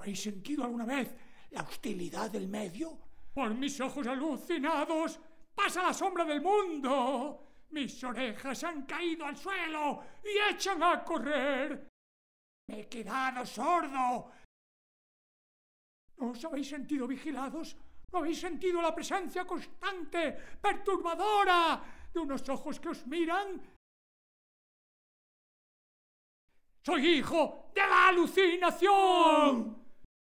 ¿Habéis sentido alguna vez la hostilidad del medio? Por mis ojos alucinados pasa la sombra del mundo. Mis orejas han caído al suelo y echan a correr. Me he quedado sordo. ¿No os habéis sentido vigilados? ¿No habéis sentido la presencia constante, perturbadora, de unos ojos que os miran? Soy hijo de la alucinación.